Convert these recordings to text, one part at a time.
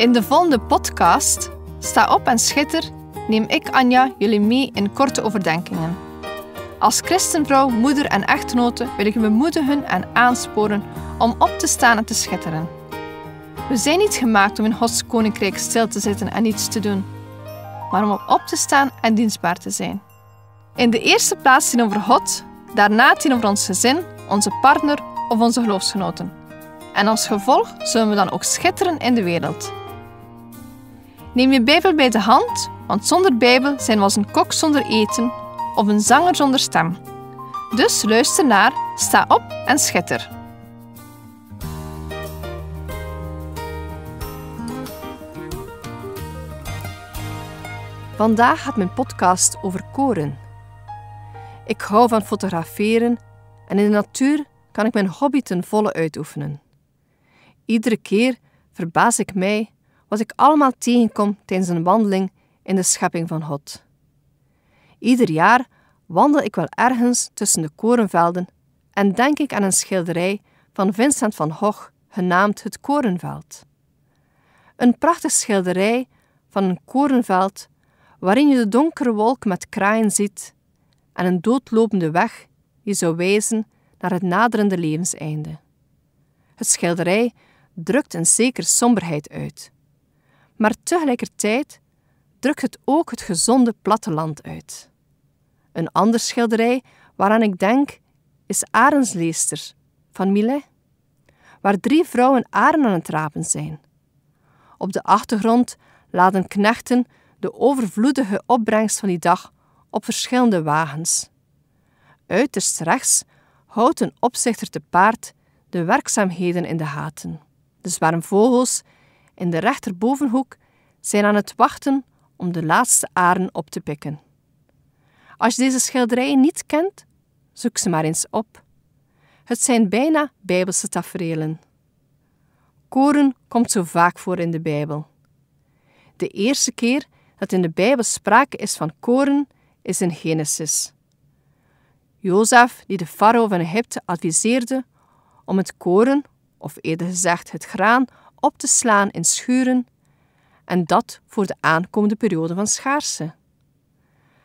In de volgende podcast, Sta op en schitter, neem ik Anja jullie mee in korte overdenkingen. Als christenvrouw, moeder en echtgenote wil ik u bemoedigen en aansporen om op te staan en te schitteren. We zijn niet gemaakt om in Gods koninkrijk stil te zitten en niets te doen, maar om op te staan en dienstbaar te zijn. In de eerste plaats over God, daarna over ons gezin, onze partner of onze geloofsgenoten. En als gevolg zullen we dan ook schitteren in de wereld. Neem je Bijbel bij de hand, want zonder Bijbel zijn we als een kok zonder eten of een zanger zonder stem. Dus luister naar, sta op en schitter. Vandaag gaat mijn podcast over koren. Ik hou van fotograferen en in de natuur kan ik mijn hobby ten volle uitoefenen. Iedere keer verbaas ik mij wat ik allemaal tegenkom tijdens een wandeling in de schepping van God. Ieder jaar wandel ik wel ergens tussen de korenvelden en denk ik aan een schilderij van Vincent van Gogh genaamd Het Korenveld. Een prachtig schilderij van een korenveld waarin je de donkere wolk met kraaien ziet en een doodlopende weg die zou wijzen naar het naderende levenseinde. Het schilderij drukt een zekere somberheid uit, maar tegelijkertijd drukt het ook het gezonde platteland uit. Een ander schilderij waaraan ik denk is Arensleester van Millet, waar drie vrouwen aren aan het rapen zijn. Op de achtergrond laden knechten de overvloedige opbrengst van die dag op verschillende wagens. Uiterst rechts houdt een opzichter te paard de werkzaamheden in de haten. De dus zware vogels in de rechterbovenhoek zijn aan het wachten om de laatste aren op te pikken. Als je deze schilderijen niet kent, zoek ze maar eens op. Het zijn bijna bijbelse tafereelen. Koren komt zo vaak voor in de Bijbel. De eerste keer dat in de Bijbel sprake is van koren is in Genesis. Jozef, die de farao van Egypte adviseerde om het koren, of eerder gezegd het graan, op te slaan in schuren en dat voor de aankomende periode van schaarse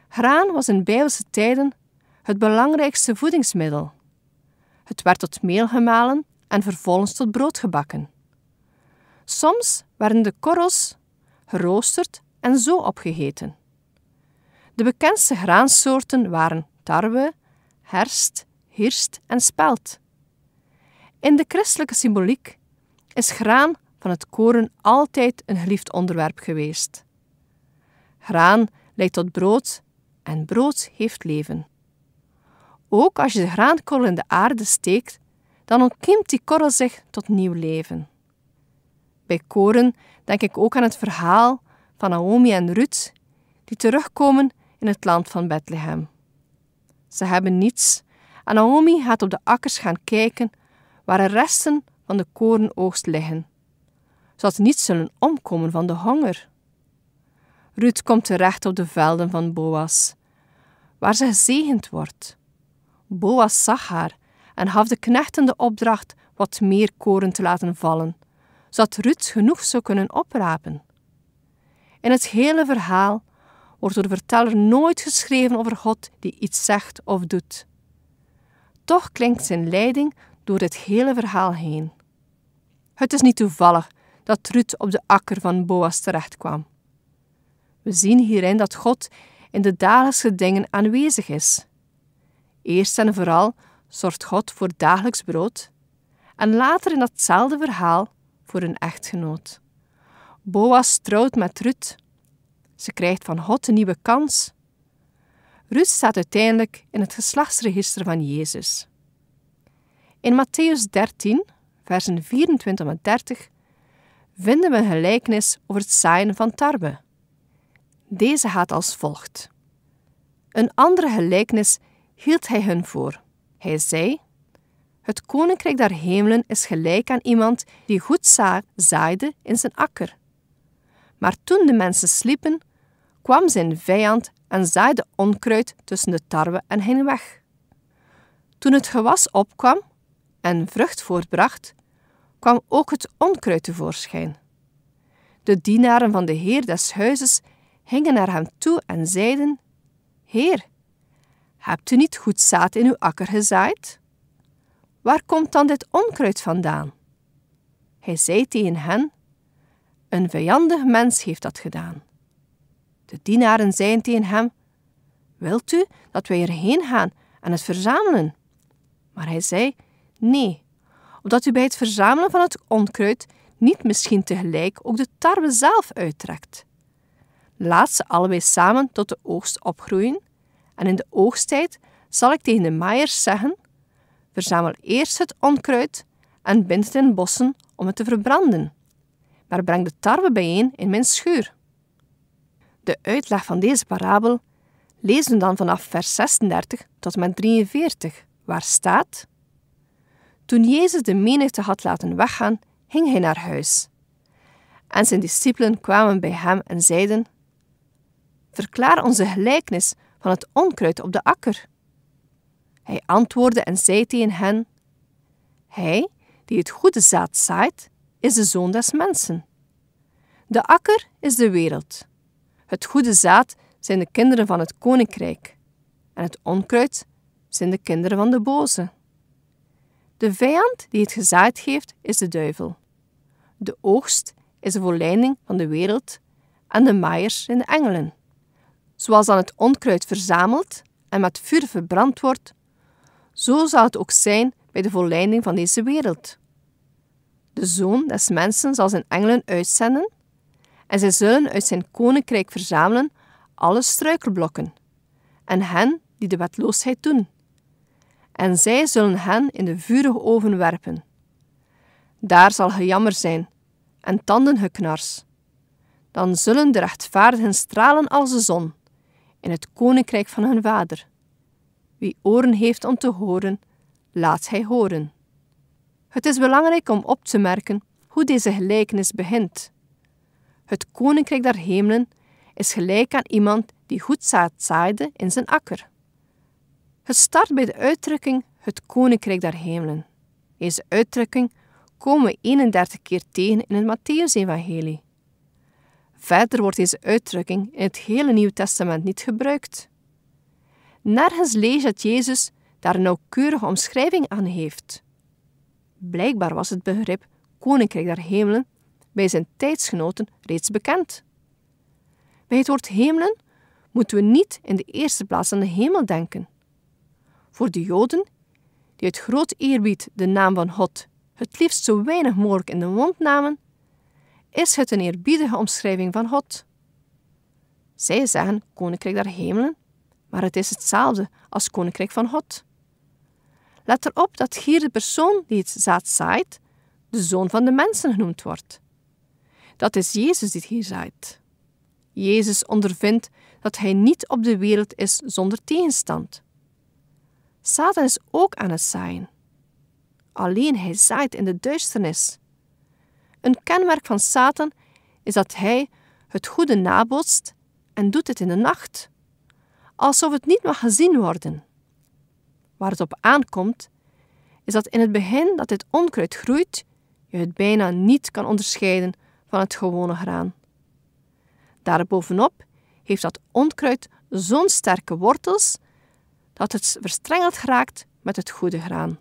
Graan was in Bijbelse tijden het belangrijkste voedingsmiddel. Het werd tot meel gemalen en vervolgens tot brood gebakken. Soms werden de korrels geroosterd en zo opgegeten. De bekendste graansoorten waren tarwe, herst, hirst en spelt. In de christelijke symboliek is graan van het koren altijd een geliefd onderwerp geweest. Graan leidt tot brood en brood heeft leven. Ook als je de graankorrel in de aarde steekt, dan ontkiemt die korrel zich tot nieuw leven. Bij koren denk ik ook aan het verhaal van Naomi en Ruth, die terugkomen in het land van Bethlehem. Ze hebben niets en Naomi gaat op de akkers gaan kijken waar de resten van de korenoogst liggen zodat ze niet zullen omkomen van de honger. Ruth komt terecht op de velden van Boas, waar ze gezegend wordt. Boas zag haar en gaf de knechten de opdracht wat meer koren te laten vallen, zodat Ruth genoeg zou kunnen oprapen. In het hele verhaal wordt door de verteller nooit geschreven over God die iets zegt of doet. Toch klinkt zijn leiding door het hele verhaal heen. Het is niet toevallig dat Ruth op de akker van Boas terechtkwam. We zien hierin dat God in de dagelijkse dingen aanwezig is. Eerst en vooral zorgt God voor dagelijks brood en later in datzelfde verhaal voor een echtgenoot. Boas trouwt met Ruth. Ze krijgt van God een nieuwe kans. Ruth staat uiteindelijk in het geslachtsregister van Jezus. In Matthäus 13, versen 24 en 30 vinden we een gelijkenis over het zaaien van tarwe. Deze gaat als volgt. Een andere gelijkenis hield hij hun voor. Hij zei: Het koninkrijk der hemelen is gelijk aan iemand die goed zaaide in zijn akker. Maar toen de mensen sliepen, kwam zijn vijand en zaaide onkruid tussen de tarwe en hen weg. Toen het gewas opkwam en vrucht voortbracht, kwam ook het onkruid tevoorschijn. De dienaren van de heer des huizes hingen naar hem toe en zeiden: Heer, hebt u niet goed zaad in uw akker gezaaid? Waar komt dan dit onkruid vandaan? Hij zei tegen hen: Een vijandig mens heeft dat gedaan. De dienaren zeiden tegen hem: Wilt u dat wij erheen gaan en het verzamelen? Maar hij zei: Nee, opdat u bij het verzamelen van het onkruid niet misschien tegelijk ook de tarwe zelf uittrekt. Laat ze allebei samen tot de oogst opgroeien en in de oogsttijd zal ik tegen de maaiers zeggen: verzamel eerst het onkruid en bind het in bossen om het te verbranden, maar breng de tarwe bijeen in mijn schuur. De uitleg van deze parabel lezen we dan vanaf vers 36 tot en met 43, waar staat. Toen Jezus de menigte had laten weggaan, ging hij naar huis. En zijn discipelen kwamen bij hem en zeiden: Verklaar onze gelijkenis van het onkruid op de akker. Hij antwoordde en zei tegen hen: Hij die het goede zaad zaait, is de zoon des mensen. De akker is de wereld. Het goede zaad zijn de kinderen van het koninkrijk, en het onkruid zijn de kinderen van de boze. De vijand die het gezaaid heeft, is de duivel. De oogst is de volleiding van de wereld en de maaiers zijn de engelen. Zoals dan het onkruid verzameld en met vuur verbrand wordt, zo zal het ook zijn bij de volleiding van deze wereld. De zoon des mensen zal zijn engelen uitzenden en zij zullen uit zijn koninkrijk verzamelen alle struikelblokken en hen die de wetloosheid doen en zij zullen hen in de vurige oven werpen. Daar zal gejammer zijn en tanden geknars. Dan zullen de rechtvaardigen stralen als de zon in het koninkrijk van hun vader. Wie oren heeft om te horen, laat hij horen. Het is belangrijk om op te merken hoe deze gelijkenis begint. Het koninkrijk der hemelen is gelijk aan iemand die goed zaad zaaide in zijn akker. Het start bij de uitdrukking het koninkrijk der hemelen. Deze uitdrukking komen we 31 keer tegen in het Matthäus-evangelie. Verder wordt deze uitdrukking in het hele Nieuw Testament niet gebruikt. Nergens lees dat Jezus daar een nauwkeurige omschrijving aan heeft. Blijkbaar was het begrip Koninkrijk der Hemelen bij zijn tijdsgenoten reeds bekend. Bij het woord hemelen moeten we niet in de eerste plaats aan de hemel denken, voor de Joden, die uit groot eerbied de naam van God het liefst zo weinig mogelijk in de mond namen, is het een eerbiedige omschrijving van God. Zij zeggen Koninkrijk der Hemelen, maar het is hetzelfde als Koninkrijk van God. Let erop dat hier de persoon die het zaad zaait, de zoon van de mensen genoemd wordt. Dat is Jezus die hier zaait. Jezus ondervindt dat hij niet op de wereld is zonder tegenstand. Satan is ook aan het zaaien. Alleen hij zaait in de duisternis. Een kenmerk van Satan is dat hij het goede nabootst en doet het in de nacht, alsof het niet mag gezien worden. Waar het op aankomt, is dat in het begin dat dit onkruid groeit, je het bijna niet kan onderscheiden van het gewone graan. Daarbovenop heeft dat onkruid zo'n sterke wortels dat het verstrengeld geraakt met het goede graan.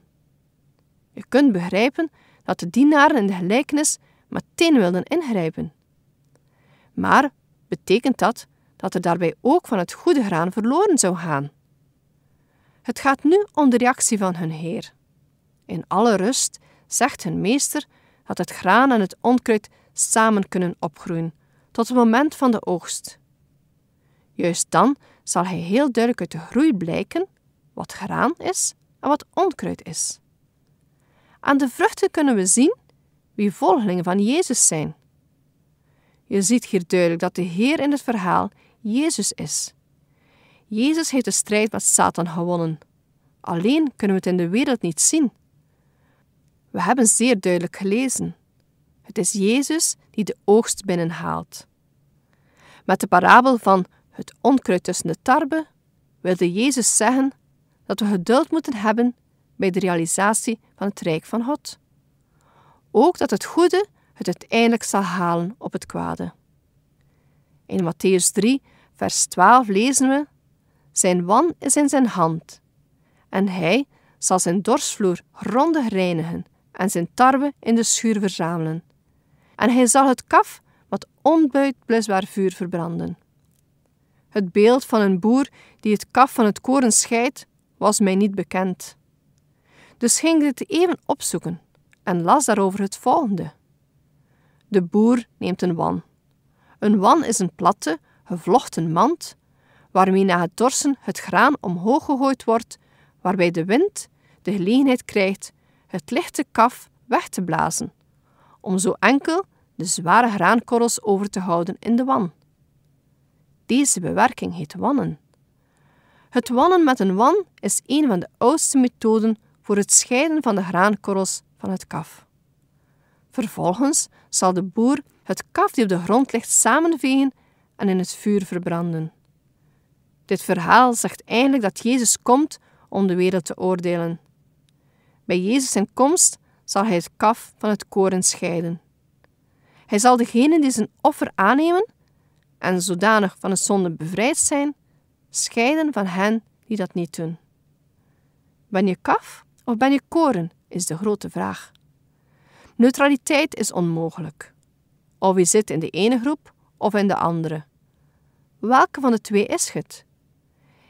Je kunt begrijpen dat de dienaren in de gelijkenis meteen wilden ingrijpen. Maar betekent dat dat er daarbij ook van het goede graan verloren zou gaan? Het gaat nu om de reactie van hun Heer. In alle rust zegt hun meester dat het graan en het onkruid samen kunnen opgroeien tot het moment van de oogst. Juist dan zal hij heel duidelijk uit de groei blijken wat graan is en wat onkruid is. Aan de vruchten kunnen we zien wie volgelingen van Jezus zijn. Je ziet hier duidelijk dat de Heer in het verhaal Jezus is. Jezus heeft de strijd met Satan gewonnen. Alleen kunnen we het in de wereld niet zien. We hebben zeer duidelijk gelezen. Het is Jezus die de oogst binnenhaalt. Met de parabel van het onkruid tussen de tarwe, wilde Jezus zeggen dat we geduld moeten hebben bij de realisatie van het Rijk van God. Ook dat het goede het uiteindelijk zal halen op het kwade. In Matthäus 3, vers 12 lezen we: Zijn wan is in zijn hand, en hij zal zijn dorsvloer grondig reinigen en zijn tarwe in de schuur verzamelen. En hij zal het kaf wat onbuitblusbaar vuur verbranden. Het beeld van een boer die het kaf van het koren scheidt, was mij niet bekend. Dus ging ik het even opzoeken en las daarover het volgende. De boer neemt een wan. Een wan is een platte, gevlochten mand waarmee na het dorsen het graan omhoog gegooid wordt, waarbij de wind de gelegenheid krijgt het lichte kaf weg te blazen, om zo enkel de zware graankorrels over te houden in de wan. Deze bewerking heet wannen. Het wannen met een wan is een van de oudste methoden voor het scheiden van de graankorrels van het kaf. Vervolgens zal de boer het kaf die op de grond ligt samenvegen en in het vuur verbranden. Dit verhaal zegt eigenlijk dat Jezus komt om de wereld te oordelen. Bij Jezus komst zal hij het kaf van het koren scheiden. Hij zal degene die zijn offer aannemen en zodanig van het zonde bevrijd zijn, scheiden van hen die dat niet doen. Ben je kaf of ben je koren, is de grote vraag. Neutraliteit is onmogelijk. Of je zit in de ene groep of in de andere. Welke van de twee is het?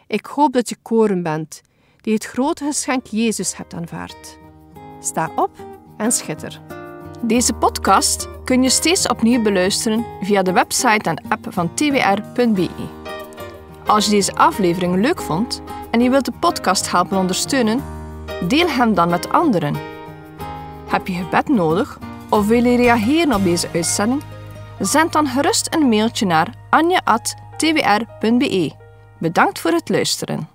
Ik hoop dat je koren bent, die het grote geschenk Jezus hebt aanvaard. Sta op en schitter. Deze podcast kun je steeds opnieuw beluisteren via de website en app van twr.be. Als je deze aflevering leuk vond en je wilt de podcast helpen ondersteunen, deel hem dan met anderen. Heb je gebed nodig of wil je reageren op deze uitzending? Zend dan gerust een mailtje naar anja.twr.be. Bedankt voor het luisteren.